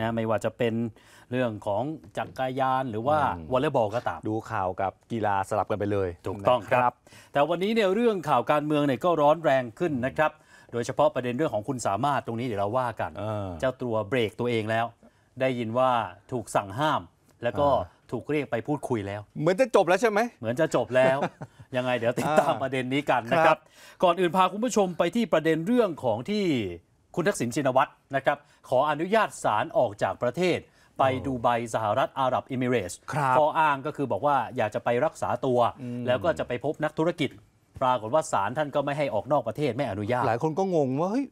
นะไม่ว่าจะเป็นเรื่องของจักรยานหรือว่าวอลเลย์บอลก็ตามดูข่าวกับกีฬาสลับกันไปเลย ถูกต้องครับ แต่วันนี้เนี่ยเรื่องข่าวการเมืองเนี่ยก็ร้อนแรงขึ้นนะครับโดยเฉพาะประเด็นเรื่องของคุณสามารถตรงนี้เดี๋ยวเราว่ากันเจ้าตัวเบรกตัวเองแล้ว ได้ยินว่าถูกสั่งห้าม แล้วก็ถูกเรียกไปพูดคุยแล้ว เหมือนจะจบแล้วใช่ไหมเหมือนจะจบแล้ว ยังไงเดี๋ยวติดตามประเด็นนี้กันนะครับก่อนอื่นพาคุณผู้ชมไปที่ประเด็นเรื่องของที่คุณทักษิณชินวัตรนะครับ ขออนุญาตศาลออกจากประเทศ ไปดูไบสหรัฐ อาหรับ เอมิเรสข้ออ้างก็คือบอกว่าอยากจะไปรักษาตัว แล้วก็จะไปพบนักธุรกิจ ปรากฏว่าศาลท่านก็ไม่ให้ออกนอกประเทศไม่อนุญาตหลายคนก็งงว่าเฮ้ย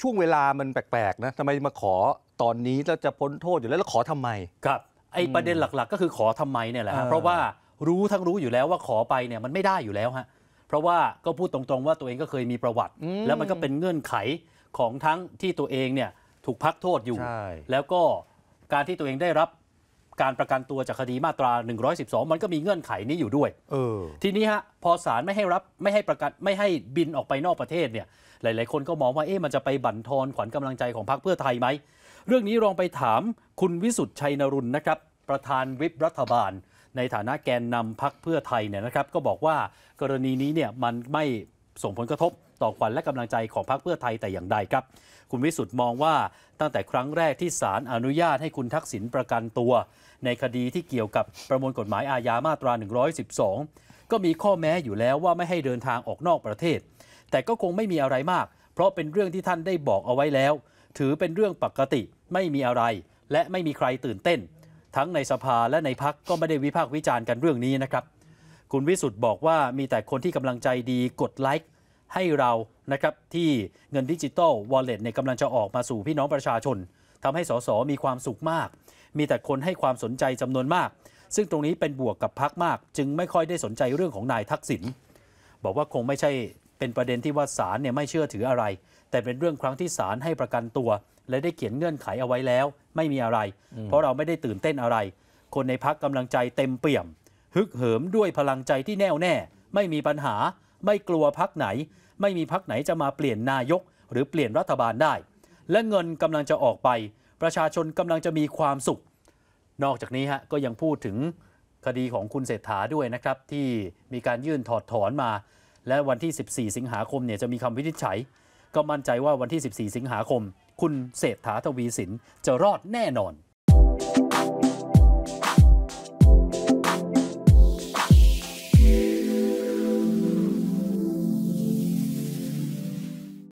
ช่วงเวลามันแปลกๆนะทำไมมาขอตอนนี้แล้วจะพ้นโทษอยู่แล้วแล้วขอทำไมครับ ไอประเด็นหลักๆ ก็คือขอทำไมเนี่ยแหละเพราะว่ารู้ทั้งรู้อยู่แล้วว่าขอไปเนี่ยมันไม่ได้อยู่แล้วฮะเพราะว่าก็พูดตรงๆว่าตัวเองก็เคยมีประวัติ แล้วมันก็เป็นเงื่อนไขของทั้งที่ตัวเองเนี่ยถูกพักโทษอยู่ แล้วก็การที่ตัวเองได้รับการประกันตัวจากคดีมาตรา 112 มันก็มีเงื่อนไขนี้อยู่ด้วย เออ ทีนี้ฮะ พอศาลไม่ให้รับไม่ให้ประกันไม่ให้บินออกไปนอกประเทศเนี่ย หลายๆคนก็มองว่าเอ๊ะมันจะไปบั่นทอนขวัญกำลังใจของพรรคเพื่อไทยไหมเรื่องนี้ลองไปถามคุณวิสุทธ์ชัยนรุนนะครับ ประธานวิปรัฐบาลในฐานะแกนนำพักเพื่อไทยเนี่ยนะครับ ก็บอกว่ากรณีนี้เนี่ยมันไม่ส่งผลกระทบต่อขวัญและกำลังใจของพรรคเพื่อไทยแต่อย่างใดครับ คุณวิสุทธ์มองว่าตั้งแต่ครั้งแรกที่ศาลอนุญาตให้คุณทักษิณประกันตัว ในคดีที่เกี่ยวกับประมวลกฎหมายอาญามาตรา 112 ก็มีข้อแม้อยู่แล้วว่าไม่ให้เดินทางออกนอกประเทศ แต่ก็คงไม่มีอะไรมาก เพราะเป็นเรื่องที่ท่านได้บอกเอาไว้แล้ว ถือเป็นเรื่องปกติไม่มีอะไร และไม่มีใครตื่นเต้นทั้งในสภาและในพักก็ไม่ได้วิพากษ์วิจารณ์กันเรื่องนี้นะครับ คุณวิสุทธ์บอกว่ามีแต่คนที่กำลังใจดีกดไลค์ให้เรานะครับ ที่เงินดิจิตอลวอลเล็ตเนี่ยกำลังจะออกมาสู่พี่น้องประชาชน ทำให้สสมีความสุขมาก มีแต่คนให้ความสนใจจำนวนมาก ซึ่งตรงนี้เป็นบวกกับพักมาก จึงไม่ค่อยได้สนใจเรื่องของนายทักษิณบอกว่าคงไม่ใช่เป็นประเด็นที่ว่าศาลเนี่ยไม่เชื่อถืออะไร แต่เป็นเรื่องครั้งที่ศาลให้ประกันตัว และได้เขียนเงื่อนไขเอาไว้แล้ว ไม่มีอะไร เพราะเราไม่ได้ตื่นเต้นอะไร คนในพักกำลังใจเต็มเปี่ยมฮึกเหิมด้วยพลังใจที่แน่วแน่ ไม่มีปัญหา ไม่กลัวพักไหน ไม่มีพักไหนจะมาเปลี่ยนนายก หรือเปลี่ยนรัฐบาลได้ และเงินกำลังจะออกไป ประชาชนกำลังจะมีความสุข นอกจากนี้ฮะก็ยังพูดถึงคดีของคุณเศรษฐาด้วยนะครับ ที่มีการยื่นถอดถอนมาและวันที่ 14 สิงหาคมเนี่ย จะมีคำวินิจฉัย ก็มั่นใจว่าวันที่ 14 สิงหาคม คุณเศรษฐาทวีสิน จะรอดแน่นอน